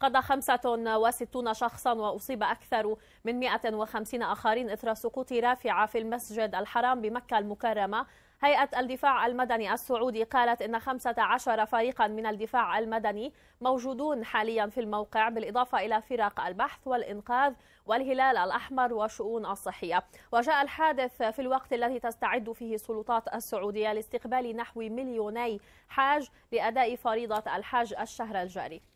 قضى 65 شخصا وأصيب أكثر من 150 آخرين إثر سقوط رافعة في المسجد الحرام بمكة المكرمة هيئة الدفاع المدني السعودي قالت إن 15 فريقا من الدفاع المدني موجودون حاليا في الموقع بالإضافة إلى فرق البحث والإنقاذ والهلال الأحمر وشؤون الصحية وجاء الحادث في الوقت الذي تستعد فيه السلطات السعودية لاستقبال نحو مليوني حاج لأداء فريضة الحج الشهر الجاري